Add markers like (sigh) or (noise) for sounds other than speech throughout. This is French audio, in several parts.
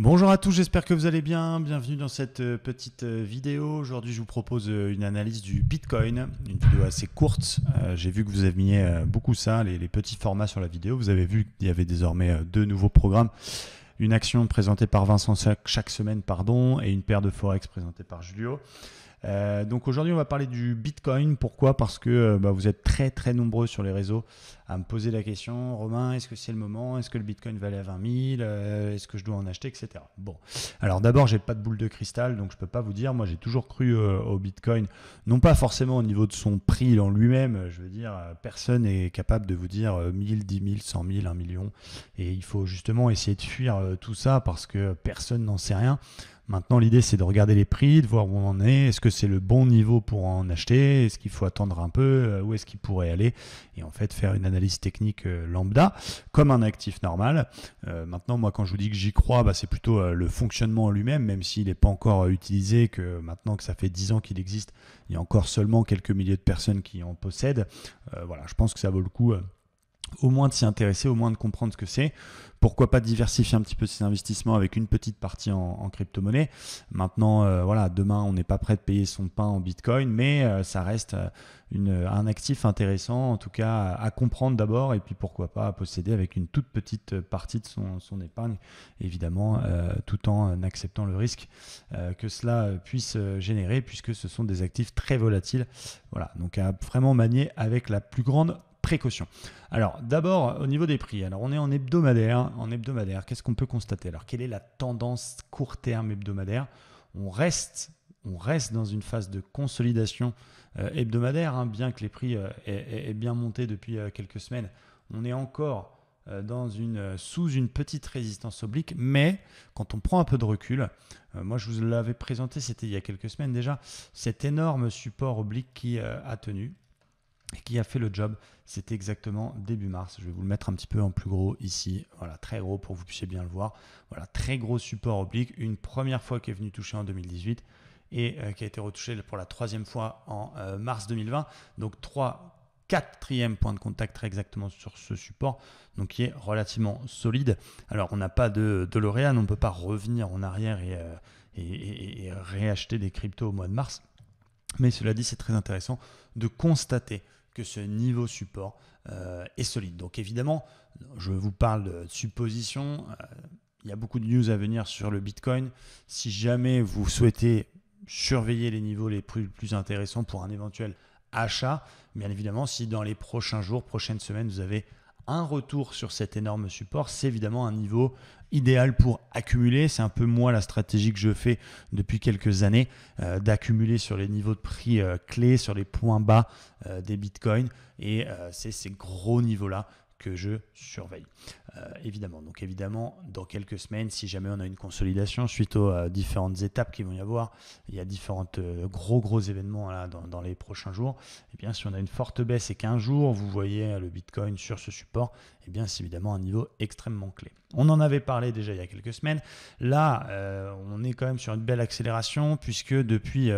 Bonjour à tous, j'espère que vous allez bien. Bienvenue dans cette euh, petite euh, vidéo. Aujourd'hui, je vous propose euh, une analyse du Bitcoin, une vidéo assez courte. J'ai vu que vous mis beaucoup ça, les, les, petits formats sur la vidéo. Vous avez vu qu'il y avait désormais deux nouveaux programmes. Une action présentée par Vincent chaque semaine, pardon, et une paire de forex présentée par Julio. Euh, donc aujourd'hui, on va parler du Bitcoin. Pourquoi Parce que euh, bah, vous êtes très très nombreux sur les réseaux à me poser la question, Romain, est-ce que c'est le moment Est-ce que le Bitcoin va aller à 20 000 Est-ce que je dois en acheter, etc. Bon, alors d'abord, j'ai pas de boule de cristal, donc je peux pas vous dire. Moi, j'ai toujours cru euh, au Bitcoin, non pas forcément au niveau de son prix en lui-même. Je veux dire, personne n'est capable de vous dire 1000, 10 000, 100 000, 1 million. Et il faut justement essayer de fuir tout ça parce que personne n'en sait rien. Maintenant, l'idée, c'est de regarder les prix, de voir où on en est. Est-ce que c'est le bon niveau pour en acheter Est-ce qu'il faut attendre un peu euh, Où est-ce qu'il pourrait aller Et en fait, faire une analyse technique euh, lambda, comme un actif normal. Euh, maintenant, moi, quand je vous dis que j'y crois, bah, c'est plutôt le fonctionnement lui-même, même s'il n'est pas encore utilisé, que maintenant que ça fait 10 ans qu'il existe, il y a encore seulement quelques milliers de personnes qui en possèdent. voilà, je pense que ça vaut le coup au moins de s'y intéresser, au moins de comprendre ce que c'est. Pourquoi pas diversifier un petit peu ses investissements avec une petite partie en, crypto-monnaie. Maintenant, euh, voilà, demain, on n'est pas prêt de payer son pain en Bitcoin, mais euh, ça reste euh, un actif intéressant, en tout cas, à, comprendre d'abord, et puis pourquoi pas à posséder avec une toute petite partie de son, épargne, évidemment, tout en acceptant le risque que cela puisse générer, puisque ce sont des actifs très volatiles. Voilà, donc à vraiment manier avec la plus grande Précaution, Alors, d'abord, au niveau des prix, alors on est en hebdomadaire. En hebdomadaire, qu'est-ce qu'on peut constater Alors, quelle est la tendance court terme hebdomadaire On reste on reste dans une phase de consolidation euh, hebdomadaire, hein, bien que les prix euh, aient, bien monté depuis euh, quelques semaines. On est encore dans une, sous une petite résistance oblique, mais quand on prend un peu de recul, moi je vous l'avais présenté, c'était il y a quelques semaines déjà, cet énorme support oblique qui a tenu, et qui a fait le job. c'est exactement début mars. Je vais vous le mettre un petit peu en plus gros ici. Voilà, très gros pour que vous puissiez bien le voir. Voilà, très gros support oblique. Une première fois qui est venu toucher en 2018 et euh, qui a été retouché pour la troisième fois en euh, mars 2020. Donc trois quatrième point de contact très exactement sur ce support, donc qui est relativement solide. Alors on n'a pas de, de L'Oréal, on ne peut pas revenir en arrière euh, et, réacheter des cryptos au mois de mars. Mais cela dit, c'est très intéressant de constater ce niveau support euh, est solide. Donc évidemment, je vous parle de supposition euh, il y a beaucoup de news à venir sur le Bitcoin. Si jamais vous souhaitez surveiller les niveaux les plus, plus intéressants pour un éventuel achat, bien évidemment, si dans les prochains jours, prochaines semaines, vous avez un retour sur cet énorme support, c'est évidemment un niveau idéal pour accumuler. C'est un peu moi la stratégie que je fais depuis quelques années, euh, d'accumuler sur les niveaux de prix euh, clés, sur les points bas euh, des bitcoins. Et c'est ces gros niveaux-là que je surveille. Euh, évidemment, donc évidemment, dans quelques semaines, si jamais on a une consolidation suite aux euh, différentes étapes qui vont y avoir, il y a différents euh, gros gros événements là, dans, les prochains jours. Et eh bien, si on a une forte baisse et qu'un jour vous voyez le Bitcoin sur ce support, et eh bien, c'est évidemment un niveau extrêmement clé. On en avait parlé déjà il y a quelques semaines. Là, on est quand même sur une belle accélération puisque depuis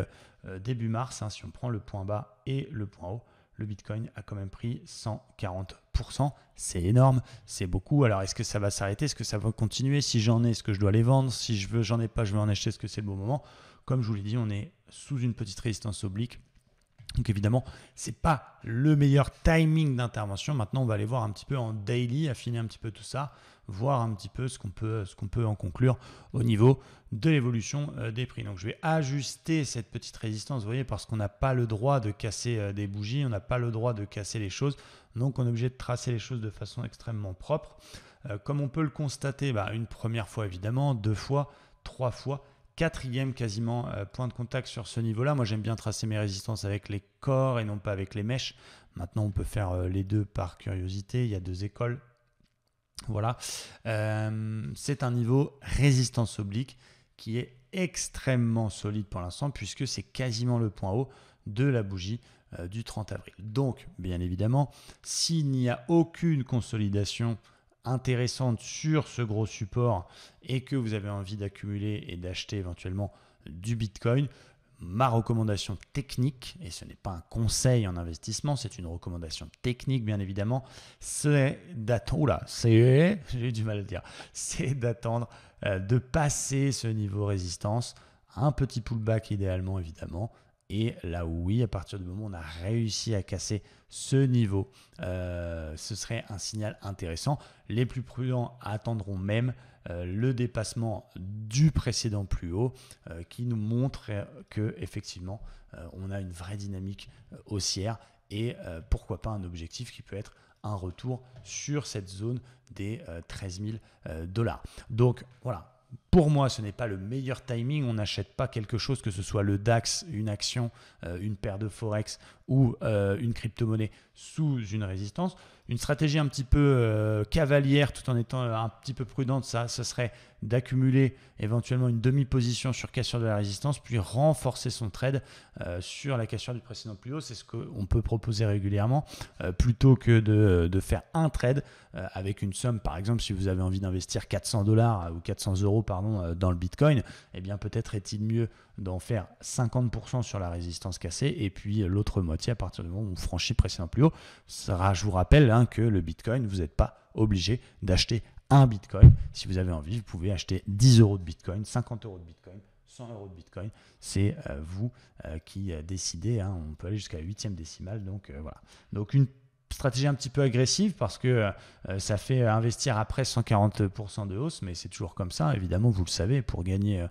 début mars, hein, si on prend le point bas et le point haut, le Bitcoin a quand même pris 140%. C'est énorme, c'est beaucoup. Alors est-ce que ça va s'arrêter Est-ce que ça va continuer Si j'en ai, est-ce que je dois les vendre Si je veux, j'en ai pas, je vais en acheter, est-ce que c'est le bon moment Comme je vous l'ai dit, on est sous une petite résistance oblique. Donc évidemment, ce n'est pas le meilleur timing d'intervention. Maintenant, on va aller voir un petit peu en daily, affiner un petit peu tout ça voir un petit peu ce qu'on peut, ce qu'on peut en conclure au niveau de l'évolution euh, des prix. Donc je vais ajuster cette petite résistance, vous voyez, parce qu'on n'a pas le droit de casser euh, des bougies, on n'a pas le droit de casser les choses, donc on est obligé de tracer les choses de façon extrêmement propre. Euh, comme on peut le constater, bah, une première fois évidemment, deux fois, trois fois, quatrième quasiment point de contact sur ce niveau-là. Moi j'aime bien tracer mes résistances avec les corps et non pas avec les mèches. Maintenant on peut faire les deux par curiosité, il y a deux écoles, voilà, euh, c'est un niveau résistance oblique qui est extrêmement solide pour l'instant puisque c'est quasiment le point haut de la bougie euh, du 30 avril. Donc, bien évidemment, s'il n'y a aucune consolidation intéressante sur ce gros support et que vous avez envie d'accumuler et d'acheter éventuellement du Bitcoin, ma recommandation technique, et ce n'est pas un conseil en investissement, c'est une recommandation technique bien évidemment, c'est d'attendre, c'est, (laughs) j'ai du mal à dire, c'est d'attendre euh, de passer ce niveau résistance, un petit pullback idéalement évidemment, et là oui, à partir du moment où on a réussi à casser ce niveau, euh, ce serait un signal intéressant. Les plus prudents attendront même euh, le dépassement du précédent plus haut euh, qui nous montre que effectivement euh, on a une vraie dynamique haussière et pourquoi pas un objectif qui peut être un retour sur cette zone des 13 000 dollars. Donc voilà, pour moi, ce n'est pas le meilleur timing. On n'achète pas quelque chose, que ce soit le DAX, une action, euh, une paire de Forex ou euh, une crypto-monnaie sous une résistance. Une stratégie un petit peu euh, cavalière tout en étant un petit peu prudente, ça, ce serait d'accumuler éventuellement une demi-position sur cassure de la résistance, puis renforcer son trade sur la cassure du précédent plus haut. C'est ce qu'on peut proposer régulièrement plutôt que de, de, faire un trade avec une somme. Par exemple, si vous avez envie d'investir 400 dollars ou 400 euros par euh, dans le Bitcoin, et eh bien peut-être est-il mieux d'en faire 50% sur la résistance cassée et puis euh, l'autre moitié à partir du moment où on franchit précédent plus haut. sera je vous rappelle hein, que le Bitcoin, vous n'êtes pas obligé d'acheter un Bitcoin. Si vous avez envie, vous pouvez acheter 10 euros de Bitcoin, 50 euros de Bitcoin, 100 euros de Bitcoin. C'est euh, vous qui décidez. Hein. on peut aller jusqu'à 8 huitième décimale. Donc voilà. Donc une stratégie un petit peu agressive parce que euh, ça fait investir après 140% de hausse, mais c'est toujours comme ça. Évidemment, vous le savez, pour gagner euh,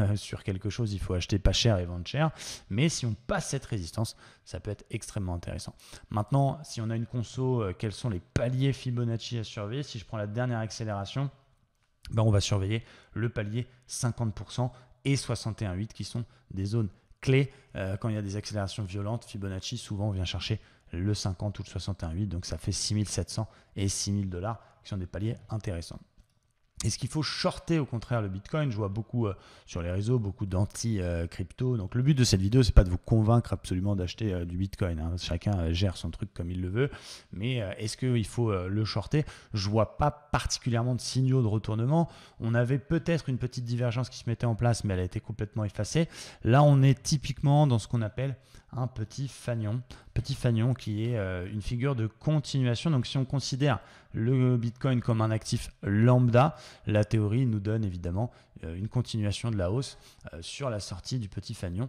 euh, sur quelque chose, il faut acheter pas cher et vendre cher. Mais si on passe cette résistance, ça peut être extrêmement intéressant. Maintenant, si on a une conso, quels sont les paliers Fibonacci à surveiller Si je prends la dernière accélération, ben on va surveiller le palier 50% et 61,8 qui sont des zones clés. quand il y a des accélérations violentes, Fibonacci souvent vient chercher le 50 ou le 61,8. Donc ça fait 6700 et 6000 dollars qui sont des paliers intéressants. Est-ce qu'il faut shorter au contraire le Bitcoin Je vois beaucoup euh, sur les réseaux, beaucoup d'anti-crypto. Euh, donc le but de cette vidéo, c'est pas de vous convaincre absolument d'acheter euh, du Bitcoin. Hein. Chacun gère son truc comme il le veut. Mais est-ce qu'il faut le shorter Je vois pas particulièrement de signaux de retournement. On avait peut-être une petite divergence qui se mettait en place, mais elle a été complètement effacée. Là, on est typiquement dans ce qu'on appelle un petit fanion. Petit fanion qui est euh, une figure de continuation. Donc si on considère le Bitcoin comme un actif lambda, la théorie nous donne évidemment euh, une continuation de la hausse euh, sur la sortie du petit fanion.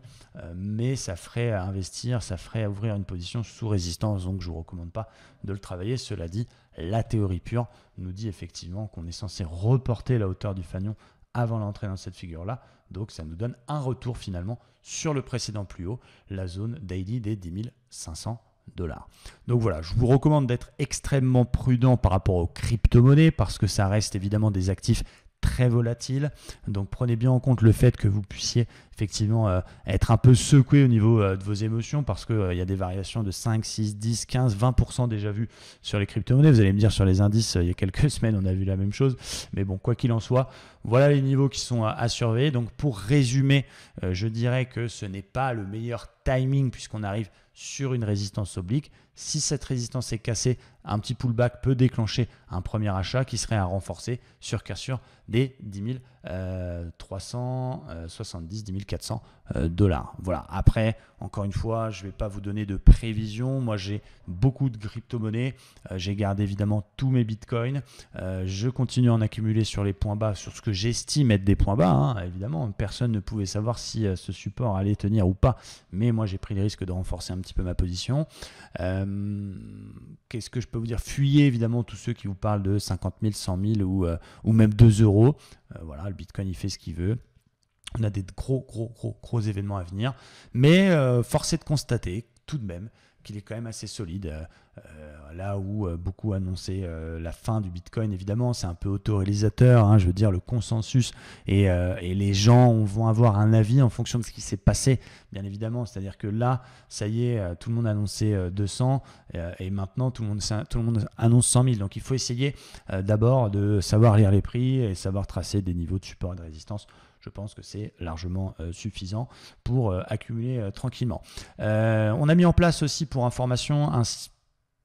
mais ça ferait investir, ça ferait ouvrir une position sous résistance. Donc je ne vous recommande pas de le travailler. Cela dit, la théorie pure nous dit effectivement qu'on est censé reporter la hauteur du fanion avant l'entrée dans cette figure-là. Donc ça nous donne un retour finalement sur le précédent plus haut, la zone daily des 10 500 dollars. Donc voilà, je vous recommande d'être extrêmement prudent par rapport aux crypto-monnaies parce que ça reste évidemment des actifs très volatile. Donc prenez bien en compte le fait que vous puissiez effectivement euh, être un peu secoué au niveau euh, de vos émotions parce qu'il euh, y a des variations de 5, 6, 10, 15, 20% déjà vues sur les crypto-monnaies. Vous allez me dire sur les indices, il y a quelques (laughs) semaines, on a vu la même chose. Mais bon, quoi qu'il en soit, voilà les niveaux qui sont à surveiller. Donc pour résumer, je dirais que ce n'est pas le meilleur timing puisqu'on arrive sur une résistance oblique. Si cette résistance est cassée, un petit pullback peut déclencher un premier achat qui serait à renforcer sur cassure des 10 370, 10 400 dollars. Voilà. Après, encore une fois, je ne vais pas vous donner de prévision. Moi, j'ai beaucoup de crypto-monnaies. Euh, j'ai gardé évidemment tous mes bitcoins. Euh, je continue à en accumuler sur les points bas, sur ce que j'estime être des points bas. Hein, évidemment, personne ne pouvait savoir si euh, ce support allait tenir ou pas. Mais moi, j'ai pris le risque de renforcer un petit peu ma position. Euh, qu'est-ce que je peux vous dire Fuyez évidemment tous ceux qui vous parlent de 50 000, 100 000 ou, euh, ou même 2 euros. Euh, voilà, le Bitcoin, il fait ce qu'il veut. On a des gros, gros, gros, gros événements à venir. Mais force est de constater tout de même qu'il est quand même assez solide. Euh, euh, là où euh, beaucoup annonçaient la fin du Bitcoin, évidemment, c'est un peu autoréalisateur. Hein, je veux dire, le consensus et, les gens vont avoir un avis en fonction de ce qui s'est passé, bien évidemment. C'est-à-dire que là, ça y est, tout le monde annonçait 200 et maintenant tout le, monde, tout le monde annonce 100 000. Donc il faut essayer d'abord de savoir lire les prix et savoir tracer des niveaux de support et de résistance je pense que c'est largement euh, suffisant pour euh, accumuler euh, tranquillement. on a mis en place aussi pour information un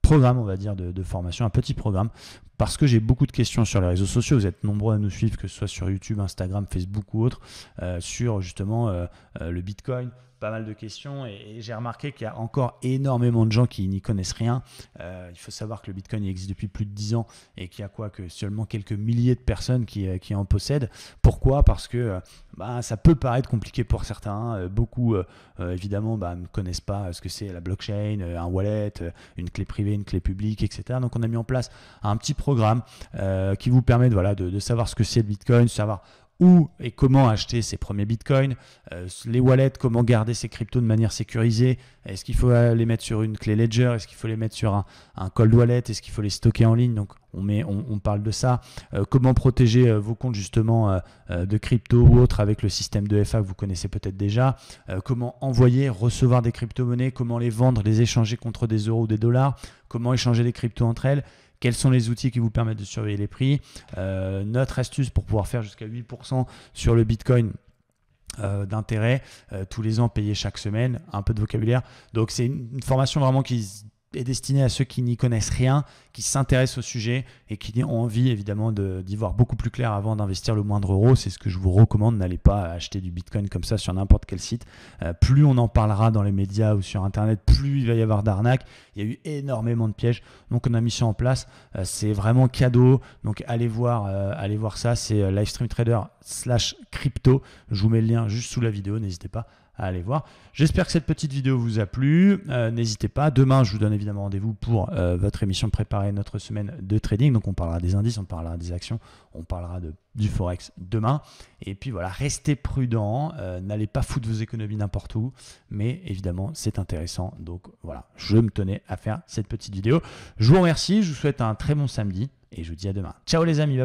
programme, on va dire, de, de formation, un petit programme parce que j'ai beaucoup de questions sur les réseaux sociaux. Vous êtes nombreux à nous suivre, que ce soit sur YouTube, Instagram, Facebook ou autre, euh, sur justement euh, euh, le Bitcoin. Pas mal de questions et, j'ai remarqué qu'il y a encore énormément de gens qui n'y connaissent rien. il faut savoir que le Bitcoin existe depuis plus de 10 ans et qu'il y a quoi que seulement quelques milliers de personnes qui, en possèdent. Pourquoi Parce que bah, ça peut paraître compliqué pour certains. beaucoup évidemment bah, ne connaissent pas ce que c'est la blockchain, un wallet, une clé privée, une clé publique, etc. Donc on a mis en place un petit projet programme euh, qui vous permet de, savoir ce que c'est le Bitcoin, savoir où et comment acheter ses premiers bitcoins, euh, les wallets, comment garder ses cryptos de manière sécurisée, est-ce qu'il faut les mettre sur une clé ledger, est-ce qu'il faut les mettre sur un, cold wallet, est-ce qu'il faut les stocker en ligne, donc on, parle de ça, euh, comment protéger vos comptes justement de crypto ou autre avec le système de FA que vous connaissez peut-être déjà, comment envoyer, recevoir des crypto-monnaies, comment les vendre, les échanger contre des euros ou des dollars, comment échanger des cryptos entre elles, quels sont les outils qui vous permettent de surveiller les prix. Euh, notre astuce pour pouvoir faire jusqu'à 8% sur le Bitcoin. Euh, d'intérêt euh, tous les ans payés chaque semaine, un peu de vocabulaire. Donc c'est une formation vraiment qui est destiné à ceux qui n'y connaissent rien, qui s'intéressent au sujet et qui ont envie évidemment d'y voir beaucoup plus clair avant d'investir le moindre euro. C'est ce que je vous recommande. N'allez pas acheter du Bitcoin comme ça sur n'importe quel site. Euh, plus on en parlera dans les médias ou sur Internet, plus il va y avoir d'arnaques. Il y a eu énormément de pièges. Donc on a mis ça en place. Euh, c'est vraiment cadeau. Donc allez voir, euh, allez voir ça. C'est Livestream Trader slash crypto. Je vous mets le lien juste sous la vidéo. N'hésitez pas Allez voir. J'espère que cette petite vidéo vous a plu. Euh, n'hésitez pas. Demain, je vous donne évidemment rendez-vous pour euh, votre émission Préparer notre semaine de trading. Donc, on parlera des indices, on parlera des actions, on parlera du Forex demain. Et puis voilà, restez prudent. Euh, n'allez pas foutre vos économies n'importe où. Mais évidemment, c'est intéressant. Donc voilà, je me tenais à faire cette petite vidéo. Je vous remercie. Je vous souhaite un très bon samedi et je vous dis à demain. Ciao les amis. Bye bye.